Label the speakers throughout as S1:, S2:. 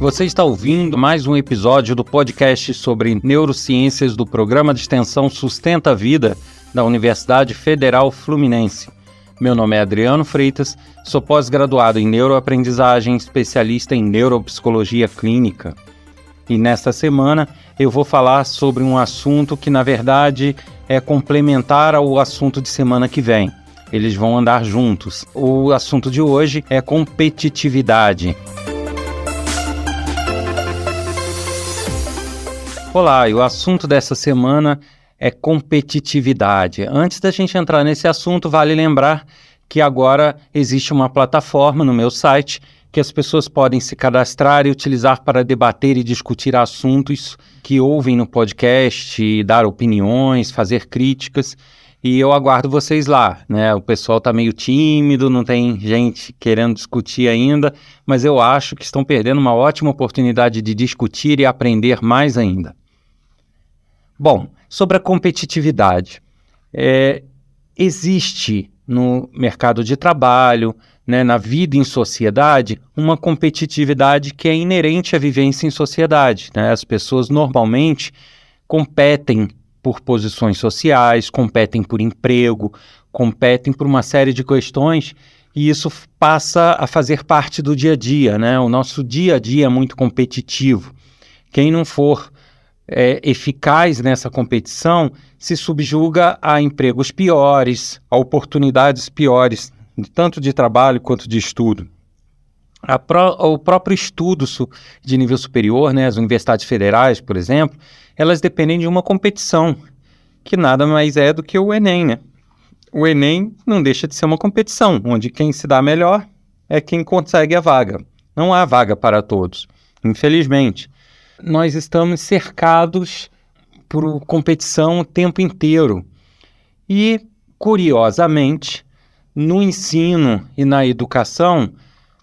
S1: Você está ouvindo mais um episódio do podcast sobre neurociências do programa de extensão Sustenta a Vida da Universidade Federal Fluminense. Meu nome é Adriano Freitas, sou pós-graduado em neuroaprendizagem, especialista em neuropsicologia clínica. E nesta semana eu vou falar sobre um assunto que, na verdade, é complementar ao assunto de semana que vem. Eles vão andar juntos. O assunto de hoje é competitividade. e O assunto dessa semana é competitividade. Antes da gente entrar nesse assunto, vale lembrar que agora existe uma plataforma no meu site que as pessoas podem se cadastrar e utilizar para debater e discutir assuntos que ouvem no podcast, dar opiniões, fazer críticas. E eu aguardo vocês lá, né? O pessoal está meio tímido, não tem gente querendo discutir ainda, mas eu acho que estão perdendo uma ótima oportunidade de discutir e aprender mais ainda. Bom, sobre a competitividade. É, existe no mercado de trabalho, né, na vida em sociedade, uma competitividade que é inerente à vivência em sociedade. Né? As pessoas normalmente competem por posições sociais, competem por emprego, competem por uma série de questões e isso passa a fazer parte do dia a dia. Né? O nosso dia a dia é muito competitivo. Quem não for é, eficaz nessa competição se subjuga a empregos piores, a oportunidades piores, tanto de trabalho quanto de estudo. Pro, o próprio estudo de nível superior, né, as universidades federais, por exemplo, elas dependem de uma competição, que nada mais é do que o Enem. Né? O Enem não deixa de ser uma competição, onde quem se dá melhor é quem consegue a vaga. Não há vaga para todos, infelizmente nós estamos cercados por competição o tempo inteiro. E, curiosamente, no ensino e na educação,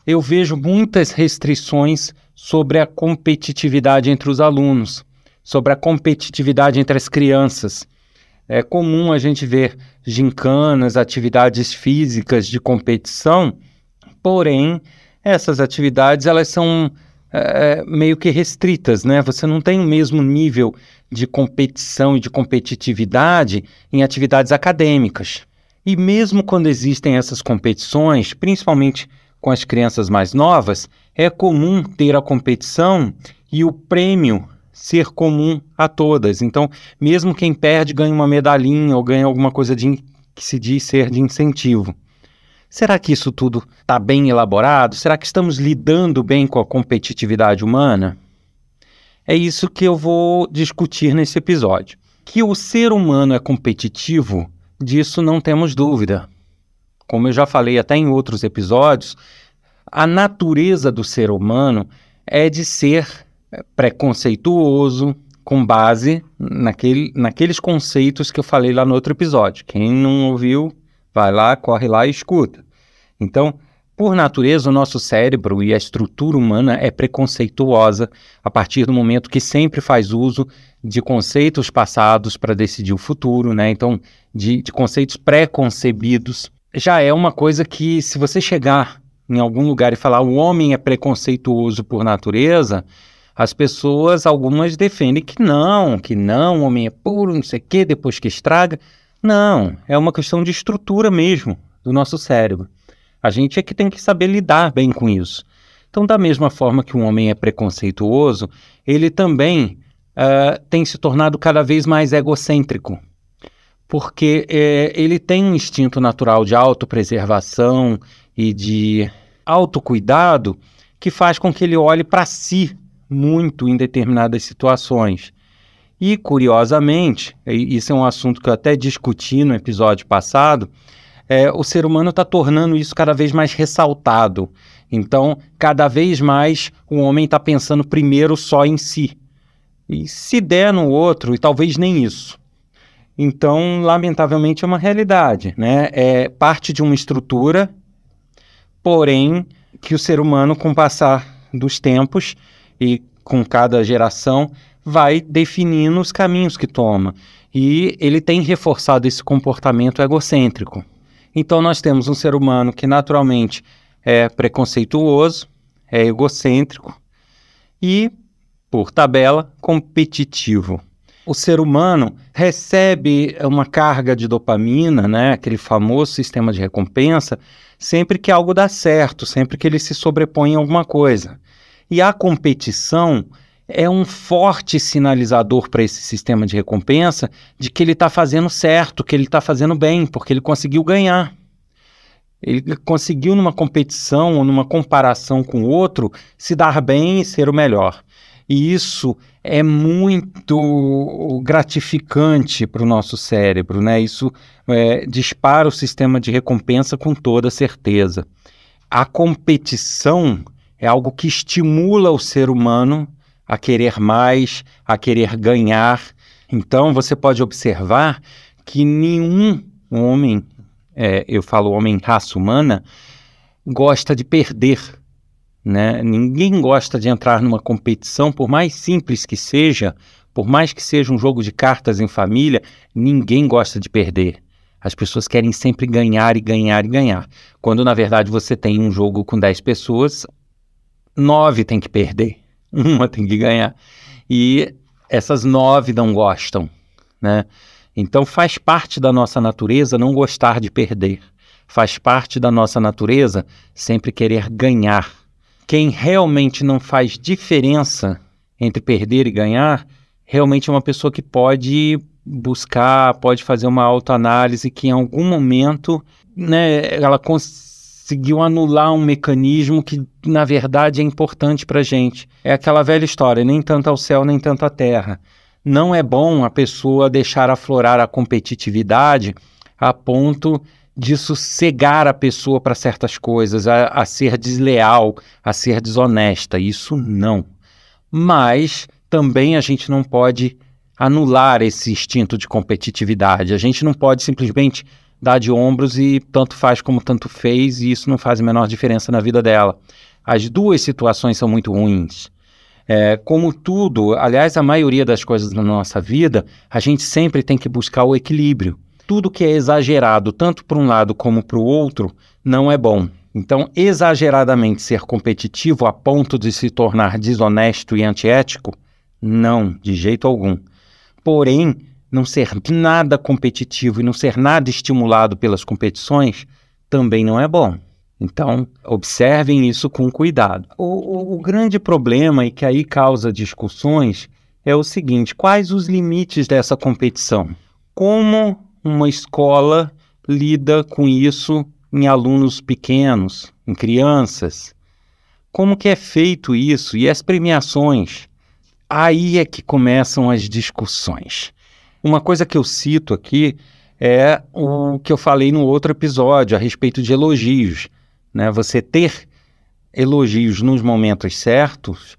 S1: eu vejo muitas restrições sobre a competitividade entre os alunos, sobre a competitividade entre as crianças. É comum a gente ver gincanas, atividades físicas de competição, porém, essas atividades elas são é, é, meio que restritas, né? Você não tem o mesmo nível de competição e de competitividade em atividades acadêmicas. E mesmo quando existem essas competições, principalmente com as crianças mais novas, é comum ter a competição e o prêmio ser comum a todas. Então, mesmo quem perde ganha uma medalhinha ou ganha alguma coisa de, que se diz ser de incentivo. Será que isso tudo está bem elaborado? Será que estamos lidando bem com a competitividade humana? É isso que eu vou discutir nesse episódio. Que o ser humano é competitivo, disso não temos dúvida. Como eu já falei até em outros episódios, a natureza do ser humano é de ser é, preconceituoso, com base naquele, naqueles conceitos que eu falei lá no outro episódio. Quem não ouviu, Vai lá, corre lá e escuta. Então, por natureza, o nosso cérebro e a estrutura humana é preconceituosa a partir do momento que sempre faz uso de conceitos passados para decidir o futuro, né? Então, de, de conceitos pré-concebidos. Já é uma coisa que, se você chegar em algum lugar e falar o homem é preconceituoso por natureza, as pessoas, algumas defendem que não, que não, o homem é puro, não sei o quê, depois que estraga. Não, é uma questão de estrutura mesmo do nosso cérebro. A gente é que tem que saber lidar bem com isso. Então, da mesma forma que um homem é preconceituoso, ele também uh, tem se tornado cada vez mais egocêntrico, porque é, ele tem um instinto natural de autopreservação e de autocuidado que faz com que ele olhe para si muito em determinadas situações. E, curiosamente, e isso é um assunto que eu até discuti no episódio passado, é, o ser humano está tornando isso cada vez mais ressaltado. Então, cada vez mais o homem está pensando primeiro só em si. E se der no outro, e talvez nem isso. Então, lamentavelmente, é uma realidade. Né? É parte de uma estrutura, porém, que o ser humano, com o passar dos tempos e com cada geração, vai definindo os caminhos que toma. E ele tem reforçado esse comportamento egocêntrico. Então, nós temos um ser humano que naturalmente é preconceituoso, é egocêntrico e, por tabela, competitivo. O ser humano recebe uma carga de dopamina, né, aquele famoso sistema de recompensa, sempre que algo dá certo, sempre que ele se sobrepõe a alguma coisa. E a competição é um forte sinalizador para esse sistema de recompensa de que ele está fazendo certo, que ele está fazendo bem, porque ele conseguiu ganhar. Ele conseguiu, numa competição ou numa comparação com o outro, se dar bem e ser o melhor. E isso é muito gratificante para o nosso cérebro, né? Isso é, dispara o sistema de recompensa com toda certeza. A competição é algo que estimula o ser humano a querer mais, a querer ganhar. Então você pode observar que nenhum homem, é, eu falo homem raça humana, gosta de perder. Né? Ninguém gosta de entrar numa competição, por mais simples que seja, por mais que seja um jogo de cartas em família, ninguém gosta de perder. As pessoas querem sempre ganhar e ganhar e ganhar. Quando na verdade você tem um jogo com 10 pessoas, 9 tem que perder. uma tem que ganhar. E essas nove não gostam, né? Então faz parte da nossa natureza não gostar de perder. Faz parte da nossa natureza sempre querer ganhar. Quem realmente não faz diferença entre perder e ganhar, realmente é uma pessoa que pode buscar, pode fazer uma autoanálise que em algum momento, né, ela cons conseguiu anular um mecanismo que, na verdade, é importante para gente. É aquela velha história: nem tanto ao céu, nem tanto à terra. Não é bom a pessoa deixar aflorar a competitividade a ponto de sossegar a pessoa para certas coisas, a, a ser desleal, a ser desonesta. Isso não. Mas também a gente não pode anular esse instinto de competitividade. A gente não pode simplesmente dá de ombros e tanto faz como tanto fez, e isso não faz a menor diferença na vida dela. As duas situações são muito ruins. É, como tudo, aliás, a maioria das coisas na nossa vida, a gente sempre tem que buscar o equilíbrio. Tudo que é exagerado, tanto para um lado como para o outro, não é bom. Então, exageradamente ser competitivo a ponto de se tornar desonesto e antiético, não, de jeito algum. Porém, não ser nada competitivo e não ser nada estimulado pelas competições também não é bom. Então, observem isso com cuidado. O, o, o grande problema e que aí causa discussões é o seguinte: quais os limites dessa competição? Como uma escola lida com isso em alunos pequenos, em crianças? Como que é feito isso e as premiações? Aí é que começam as discussões. Uma coisa que eu cito aqui é o que eu falei no outro episódio a respeito de elogios. Né? Você ter elogios nos momentos certos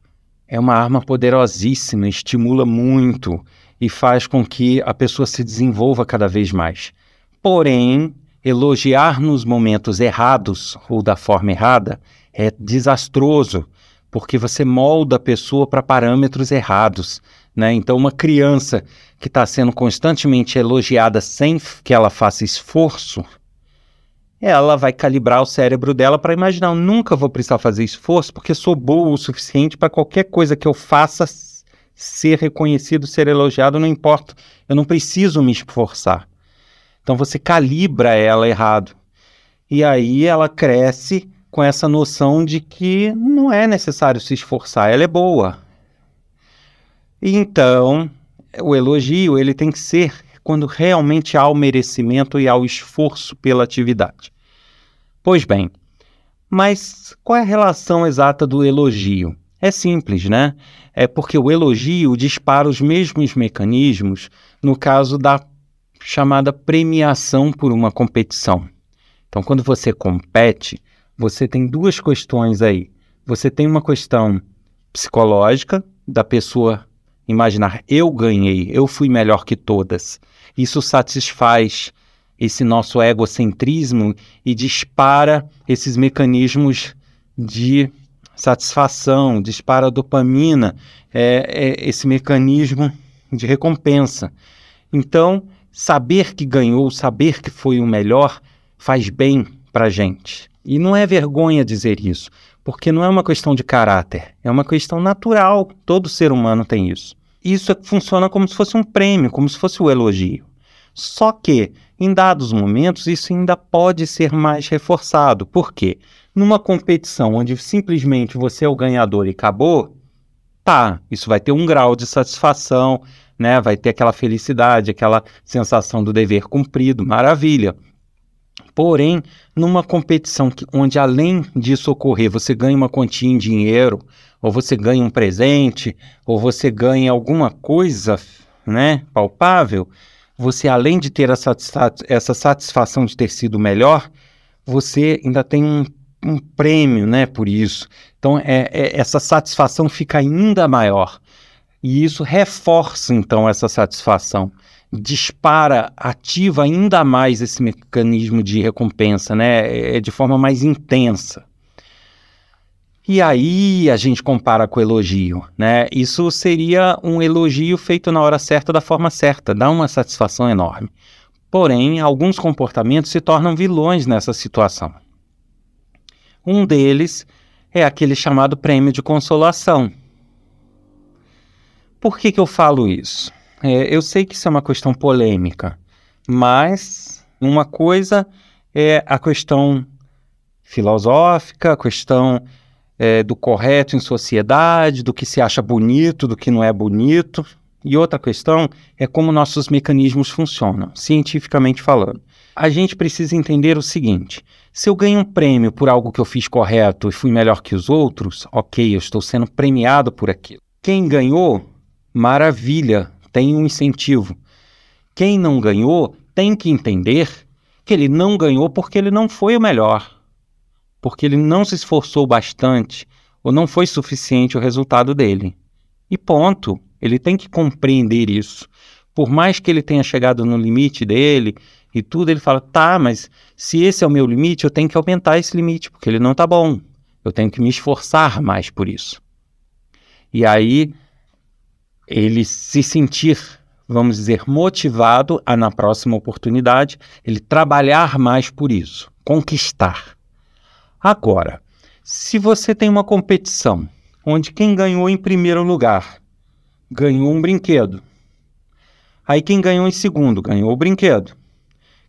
S1: é uma arma poderosíssima, estimula muito e faz com que a pessoa se desenvolva cada vez mais. Porém, elogiar nos momentos errados ou da forma errada é desastroso, porque você molda a pessoa para parâmetros errados. Né? Então, uma criança que está sendo constantemente elogiada sem que ela faça esforço, ela vai calibrar o cérebro dela para imaginar: nunca vou precisar fazer esforço porque sou boa o suficiente para qualquer coisa que eu faça ser reconhecido, ser elogiado, não importa, eu não preciso me esforçar. Então, você calibra ela errado. E aí ela cresce com essa noção de que não é necessário se esforçar, ela é boa, então, o elogio ele tem que ser quando realmente há o merecimento e há o esforço pela atividade. Pois bem, mas qual é a relação exata do elogio? É simples, né? É porque o elogio dispara os mesmos mecanismos no caso da chamada premiação por uma competição. Então, quando você compete, você tem duas questões aí. Você tem uma questão psicológica da pessoa imaginar eu ganhei, eu fui melhor que todas. Isso satisfaz esse nosso egocentrismo e dispara esses mecanismos de satisfação, dispara a dopamina, é, é esse mecanismo de recompensa. Então, saber que ganhou, saber que foi o melhor, faz bem para gente. E não é vergonha dizer isso, porque não é uma questão de caráter, é uma questão natural. Todo ser humano tem isso. Isso é funciona como se fosse um prêmio, como se fosse o um elogio. Só que, em dados momentos, isso ainda pode ser mais reforçado. Por quê? Numa competição onde simplesmente você é o ganhador e acabou, tá, isso vai ter um grau de satisfação, né? Vai ter aquela felicidade, aquela sensação do dever cumprido, maravilha. Porém, numa competição que, onde além disso ocorrer, você ganha uma quantia em dinheiro, ou você ganha um presente, ou você ganha alguma coisa né, palpável, você além de ter essa, essa satisfação de ter sido melhor, você ainda tem um, um prêmio né, por isso. Então, é, é, essa satisfação fica ainda maior. E isso reforça, então, essa satisfação dispara, ativa ainda mais esse mecanismo de recompensa, né? É, é de forma mais intensa. E aí a gente compara com elogio, né? Isso seria um elogio feito na hora certa, da forma certa, dá uma satisfação enorme. Porém, alguns comportamentos se tornam vilões nessa situação. Um deles é aquele chamado prêmio de consolação. Por que, que eu falo isso? É, eu sei que isso é uma questão polêmica, mas uma coisa é a questão filosófica, a questão é, do correto em sociedade, do que se acha bonito, do que não é bonito. E outra questão é como nossos mecanismos funcionam, cientificamente falando. A gente precisa entender o seguinte: se eu ganho um prêmio por algo que eu fiz correto e fui melhor que os outros, ok, eu estou sendo premiado por aquilo. Quem ganhou, maravilha, tem um incentivo. Quem não ganhou tem que entender que ele não ganhou porque ele não foi o melhor, porque ele não se esforçou bastante ou não foi suficiente o resultado dele. E ponto. Ele tem que compreender isso. Por mais que ele tenha chegado no limite dele e tudo, ele fala: tá, mas se esse é o meu limite, eu tenho que aumentar esse limite, porque ele não tá bom. Eu tenho que me esforçar mais por isso. E aí ele se sentir, vamos dizer, motivado a, na próxima oportunidade, ele trabalhar mais por isso, conquistar. Agora, se você tem uma competição onde quem ganhou em primeiro lugar ganhou um brinquedo, aí quem ganhou em segundo ganhou o brinquedo,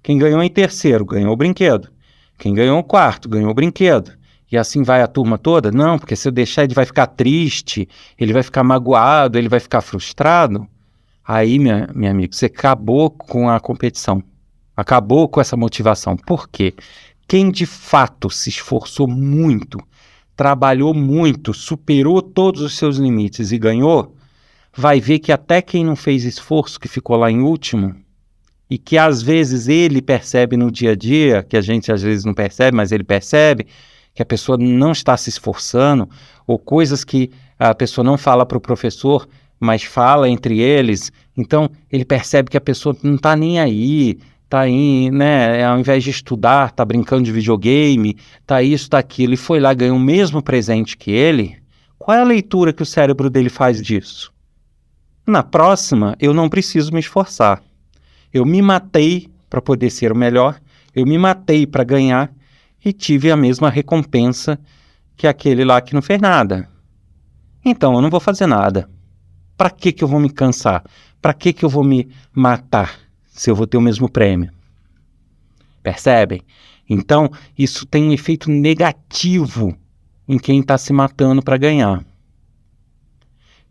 S1: quem ganhou em terceiro ganhou o brinquedo, quem ganhou em quarto ganhou o brinquedo, e assim vai a turma toda? Não, porque se eu deixar ele vai ficar triste, ele vai ficar magoado, ele vai ficar frustrado. Aí, minha, minha amiga, você acabou com a competição. Acabou com essa motivação. Por quê? Quem de fato se esforçou muito, trabalhou muito, superou todos os seus limites e ganhou, vai ver que até quem não fez esforço, que ficou lá em último, e que às vezes ele percebe no dia a dia, que a gente às vezes não percebe, mas ele percebe, que a pessoa não está se esforçando, ou coisas que a pessoa não fala para o professor, mas fala entre eles. Então, ele percebe que a pessoa não está nem aí, está aí, né, ao invés de estudar, está brincando de videogame, está isso, está aquilo, e foi lá ganhou o mesmo presente que ele, qual é a leitura que o cérebro dele faz disso? Na próxima, eu não preciso me esforçar. Eu me matei para poder ser o melhor, eu me matei para ganhar, e tive a mesma recompensa que aquele lá que não fez nada. Então eu não vou fazer nada. Para que que eu vou me cansar? Para que que eu vou me matar se eu vou ter o mesmo prêmio? Percebem? Então isso tem um efeito negativo em quem está se matando para ganhar.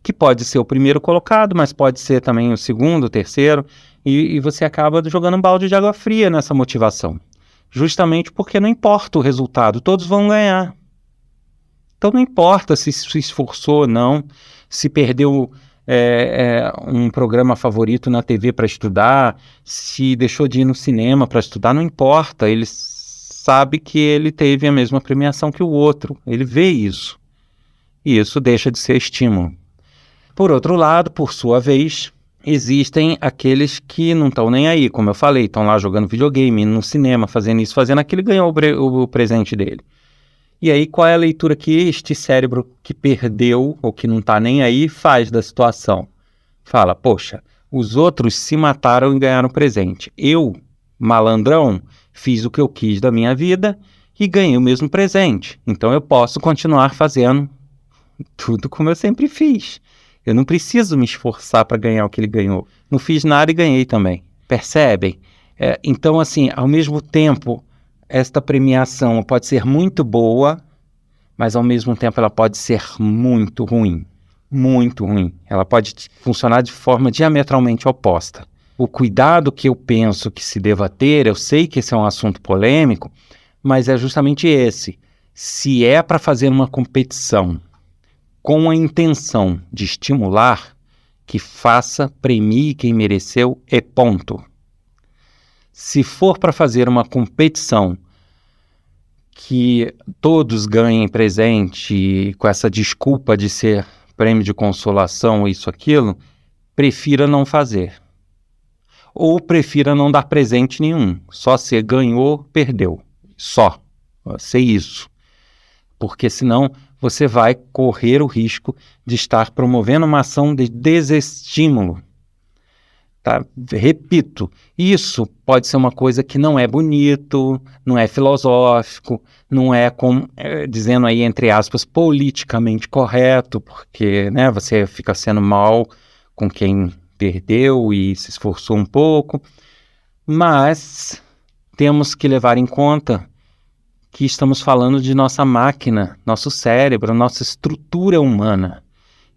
S1: Que pode ser o primeiro colocado, mas pode ser também o segundo, o terceiro, e, e você acaba jogando um balde de água fria nessa motivação justamente porque não importa o resultado, todos vão ganhar. Então não importa se se esforçou ou não, se perdeu é, é, um programa favorito na TV para estudar, se deixou de ir no cinema para estudar, não importa. Ele sabe que ele teve a mesma premiação que o outro. Ele vê isso. E isso deixa de ser estímulo. Por outro lado, por sua vez, existem aqueles que não estão nem aí, como eu falei, estão lá jogando videogame, no cinema, fazendo isso, fazendo aquilo, e ganhou o, o, presente dele. E aí, qual é a leitura que este cérebro que perdeu ou que não está nem aí faz da situação? Fala, poxa, os outros se mataram e ganharam presente. Eu, malandrão, fiz o que eu quis da minha vida e ganhei o mesmo presente. Então eu posso continuar fazendo tudo como eu sempre fiz. Eu não preciso me esforçar para ganhar o que ele ganhou. Não fiz nada e ganhei também. Percebem? É, então, assim, ao mesmo tempo, esta premiação pode ser muito boa, mas ao mesmo tempo ela pode ser muito ruim. Muito ruim. Ela pode funcionar de forma diametralmente oposta. O cuidado que eu penso que se deva ter, eu sei que esse é um assunto polêmico, mas é justamente esse. Se é para fazer uma competição com a intenção de estimular que faça, premie quem mereceu e é ponto. Se for para fazer uma competição que todos ganhem presente com essa desculpa de ser prêmio de consolação, isso, aquilo, prefira não fazer. Ou prefira não dar presente nenhum. Só se ganhou, perdeu. Só. sei isso. Porque senão você vai correr o risco de estar promovendo uma ação de desestímulo. Tá? Repito, isso pode ser uma coisa que não é bonito, não é filosófico, não é, com, é dizendo aí entre aspas politicamente correto, porque né, você fica sendo mal com quem perdeu e se esforçou um pouco, mas temos que levar em conta que estamos falando de nossa máquina, nosso cérebro, nossa estrutura humana.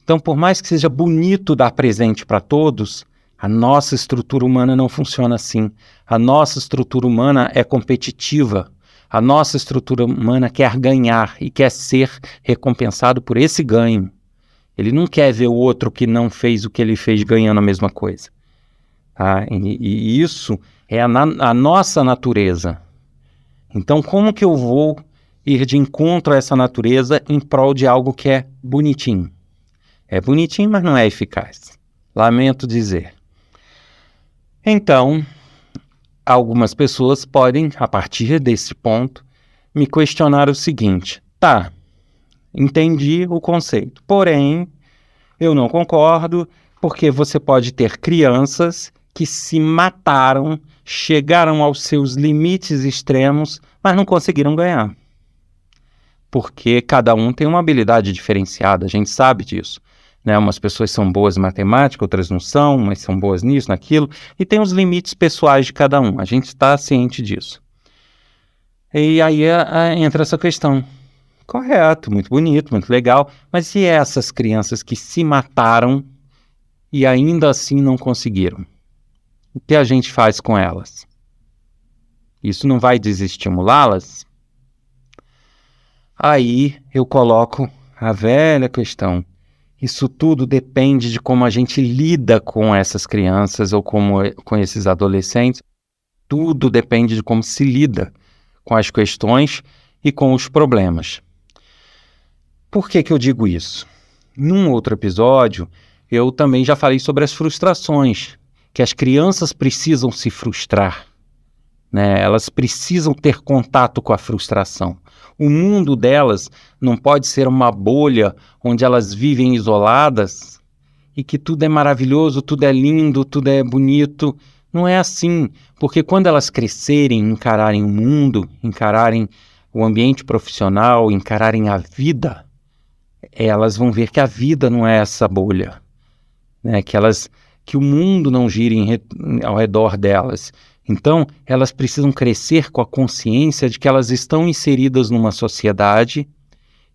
S1: Então, por mais que seja bonito dar presente para todos, a nossa estrutura humana não funciona assim. A nossa estrutura humana é competitiva. A nossa estrutura humana quer ganhar e quer ser recompensado por esse ganho. Ele não quer ver o outro que não fez o que ele fez ganhando a mesma coisa. Tá? E, e isso é a, na, a nossa natureza. Então, como que eu vou ir de encontro a essa natureza em prol de algo que é bonitinho? É bonitinho, mas não é eficaz. Lamento dizer. Então, algumas pessoas podem, a partir desse ponto, me questionar o seguinte: tá, entendi o conceito, porém, eu não concordo, porque você pode ter crianças que se mataram chegaram aos seus limites extremos, mas não conseguiram ganhar. Porque cada um tem uma habilidade diferenciada, a gente sabe disso. Né? Umas pessoas são boas em matemática, outras não são, mas são boas nisso, naquilo, e tem os limites pessoais de cada um, a gente está ciente disso. E aí a, é, a, é, entra essa questão. Correto, muito bonito, muito legal, mas e essas crianças que se mataram e ainda assim não conseguiram? o que a gente faz com elas? Isso não vai desestimulá-las? Aí eu coloco a velha questão. Isso tudo depende de como a gente lida com essas crianças ou como, com esses adolescentes. Tudo depende de como se lida com as questões e com os problemas. Por que, que eu digo isso? Num outro episódio, eu também já falei sobre as frustrações, que as crianças precisam se frustrar, né? elas precisam ter contato com a frustração. O mundo delas não pode ser uma bolha onde elas vivem isoladas e que tudo é maravilhoso, tudo é lindo, tudo é bonito. Não é assim, porque quando elas crescerem, encararem o mundo, encararem o ambiente profissional, encararem a vida, elas vão ver que a vida não é essa bolha, né? Que elas que o mundo não gire re... ao redor delas. Então, elas precisam crescer com a consciência de que elas estão inseridas numa sociedade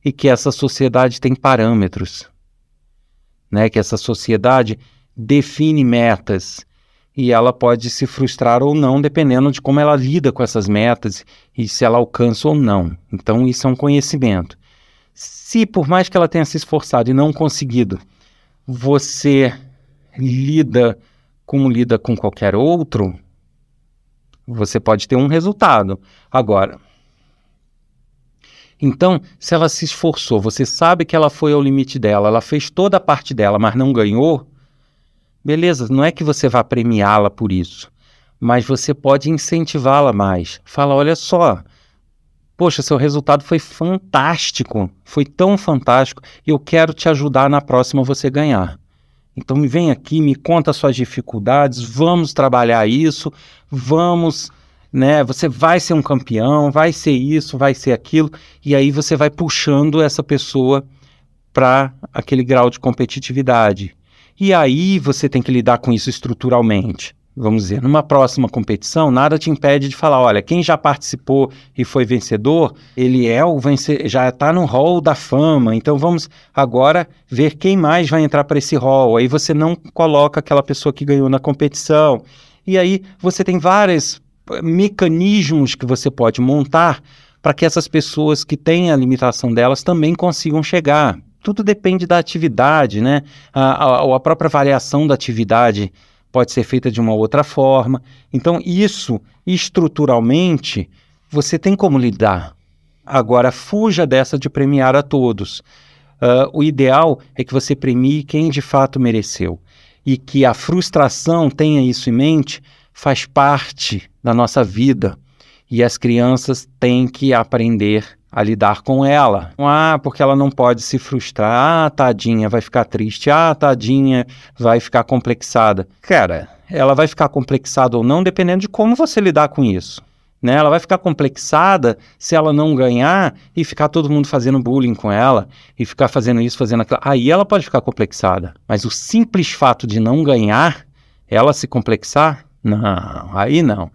S1: e que essa sociedade tem parâmetros, né? Que essa sociedade define metas e ela pode se frustrar ou não dependendo de como ela lida com essas metas e se ela alcança ou não. Então, isso é um conhecimento. Se por mais que ela tenha se esforçado e não conseguido, você lida como lida com qualquer outro, você pode ter um resultado. Agora, então, se ela se esforçou, você sabe que ela foi ao limite dela, ela fez toda a parte dela, mas não ganhou, beleza, não é que você vá premiá-la por isso, mas você pode incentivá-la mais. Fala, olha só, poxa, seu resultado foi fantástico, foi tão fantástico, e eu quero te ajudar na próxima você ganhar. Então vem aqui, me conta suas dificuldades, vamos trabalhar isso, vamos, né? Você vai ser um campeão, vai ser isso, vai ser aquilo, e aí você vai puxando essa pessoa para aquele grau de competitividade. E aí você tem que lidar com isso estruturalmente vamos dizer, numa próxima competição, nada te impede de falar, olha, quem já participou e foi vencedor, ele é o vencedor, já está no hall da fama, então vamos agora ver quem mais vai entrar para esse hall. Aí você não coloca aquela pessoa que ganhou na competição. E aí você tem vários eh, mecanismos que você pode montar para que essas pessoas que têm a limitação delas também consigam chegar. Tudo depende da atividade, né? a, a, a própria variação da atividade pode ser feita de uma outra forma. Então, isso estruturalmente você tem como lidar. Agora, fuja dessa de premiar a todos. Uh, o ideal é que você premie quem de fato mereceu e que a frustração, tenha isso em mente, faz parte da nossa vida e as crianças têm que aprender a lidar com ela. Ah, porque ela não pode se frustrar. Ah, tadinha, vai ficar triste. Ah, tadinha, vai ficar complexada. Cara, ela vai ficar complexada ou não dependendo de como você lidar com isso. Né? Ela vai ficar complexada se ela não ganhar e ficar todo mundo fazendo bullying com ela e ficar fazendo isso, fazendo aquilo. Aí ela pode ficar complexada. Mas o simples fato de não ganhar, ela se complexar, não, aí não.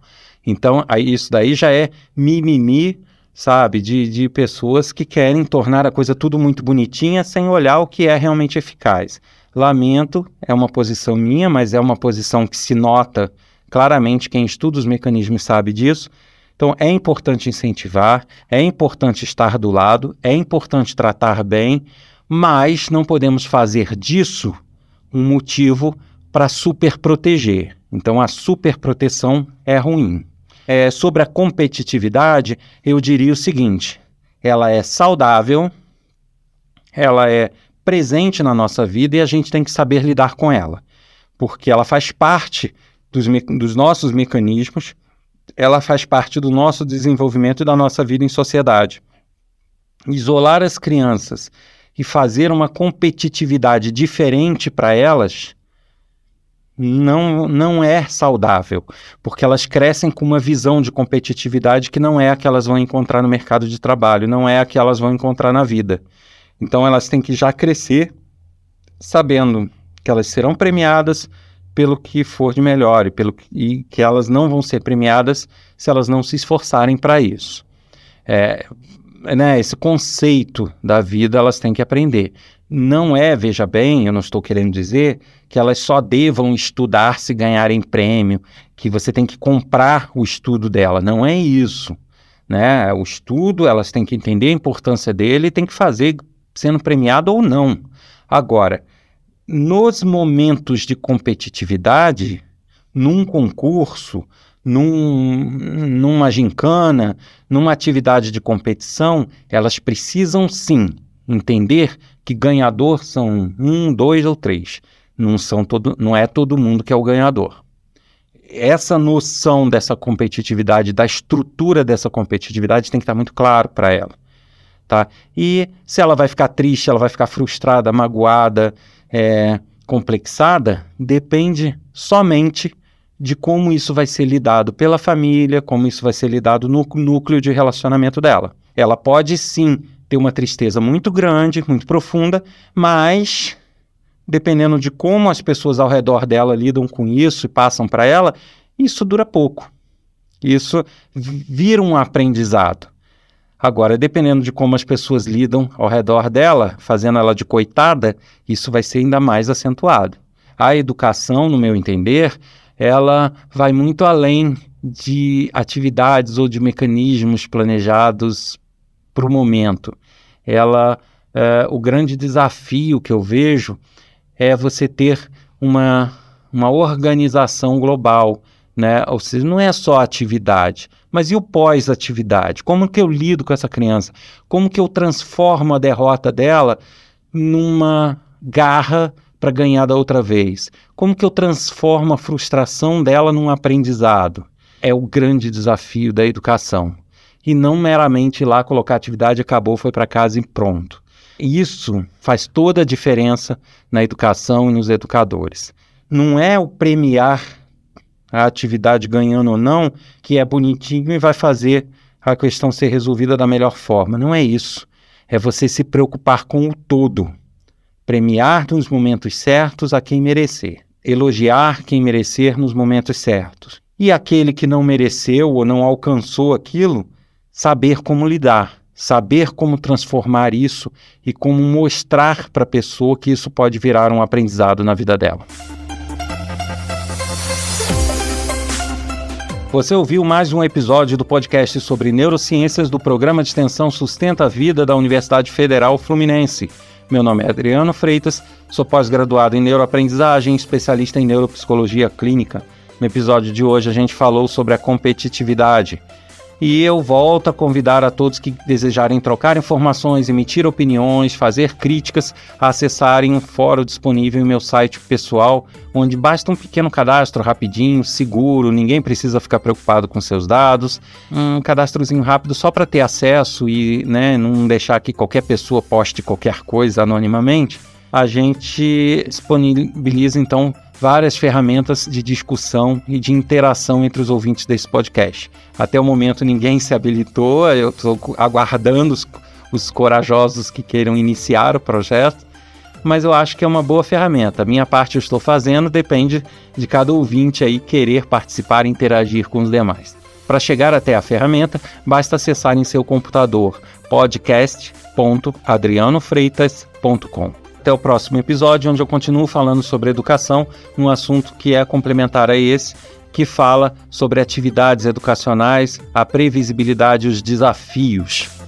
S1: Então, aí isso daí já é mimimi sabe? De, de pessoas que querem tornar a coisa tudo muito bonitinha sem olhar o que é realmente eficaz. Lamento, é uma posição minha, mas é uma posição que se nota claramente. Quem estuda os mecanismos sabe disso. Então, é importante incentivar, é importante estar do lado, é importante tratar bem, mas não podemos fazer disso um motivo para superproteger. Então, a superproteção é ruim é, sobre a competitividade, eu diria o seguinte: ela é saudável, ela é presente na nossa vida e a gente tem que saber lidar com ela, porque ela faz parte dos, dos nossos mecanismos, ela faz parte do nosso desenvolvimento e da nossa vida em sociedade. Isolar as crianças e fazer uma competitividade diferente para elas não, não é saudável, porque elas crescem com uma visão de competitividade que não é a que elas vão encontrar no mercado de trabalho, não é a que elas vão encontrar na vida. Então elas têm que já crescer sabendo que elas serão premiadas pelo que for de melhor e, pelo, e que elas não vão ser premiadas se elas não se esforçarem para isso. É, né, esse conceito da vida elas têm que aprender. Não é, veja bem, eu não estou querendo dizer que elas só devam estudar se ganharem prêmio, que você tem que comprar o estudo dela. Não é isso. Né? O estudo, elas têm que entender a importância dele e têm que fazer sendo premiado ou não. Agora, nos momentos de competitividade, num concurso, num, numa gincana, numa atividade de competição, elas precisam sim entender que ganhador são um, dois ou três. Não, são todo, não é todo mundo que é o ganhador. Essa noção dessa competitividade, da estrutura dessa competitividade, tem que estar muito claro para ela. Tá? E se ela vai ficar triste, ela vai ficar frustrada, magoada, é, complexada, depende somente de como isso vai ser lidado pela família, como isso vai ser lidado no núcleo de relacionamento dela. Ela pode sim ter uma tristeza muito grande, muito profunda, mas dependendo de como as pessoas ao redor dela lidam com isso e passam para ela, isso dura pouco. Isso vira um aprendizado. Agora, dependendo de como as pessoas lidam ao redor dela, fazendo ela de coitada, isso vai ser ainda mais acentuado. A educação, no meu entender, ela vai muito além de atividades ou de mecanismos planejados para o momento. Ela, é, o grande desafio que eu vejo é você ter uma, uma organização global, né? Ou seja, não é só atividade, mas e o pós-atividade? Como que eu lido com essa criança? Como que eu transformo a derrota dela numa garra para ganhar da outra vez? Como que eu transformo a frustração dela num aprendizado? É o grande desafio da educação e não meramente ir lá colocar atividade, acabou, foi para casa e pronto. Isso faz toda a diferença na educação e nos educadores. Não é o premiar a atividade ganhando ou não que é bonitinho e vai fazer a questão ser resolvida da melhor forma. Não é isso. É você se preocupar com o todo. Premiar nos momentos certos a quem merecer. Elogiar quem merecer nos momentos certos. E aquele que não mereceu ou não alcançou aquilo, saber como lidar, saber como transformar isso e como mostrar para a pessoa que isso pode virar um aprendizado na vida dela. Você ouviu mais um episódio do podcast sobre neurociências do programa de extensão Sustenta a Vida da Universidade Federal Fluminense. Meu nome é Adriano Freitas, sou pós-graduado em neuroaprendizagem, especialista em neuropsicologia clínica. No episódio de hoje a gente falou sobre a competitividade. E eu volto a convidar a todos que desejarem trocar informações, emitir opiniões, fazer críticas, a acessarem um fórum disponível em meu site pessoal, onde basta um pequeno cadastro rapidinho, seguro, ninguém precisa ficar preocupado com seus dados, um cadastrozinho rápido só para ter acesso e né, não deixar que qualquer pessoa poste qualquer coisa anonimamente. A gente disponibiliza então várias ferramentas de discussão e de interação entre os ouvintes desse podcast. Até o momento ninguém se habilitou, eu estou aguardando os, os corajosos que queiram iniciar o projeto, mas eu acho que é uma boa ferramenta. A minha parte eu estou fazendo, depende de cada ouvinte aí querer participar e interagir com os demais. Para chegar até a ferramenta, basta acessar em seu computador podcast.adrianofreitas.com. Até o próximo episódio, onde eu continuo falando sobre educação, um assunto que é complementar a esse, que fala sobre atividades educacionais, a previsibilidade e os desafios.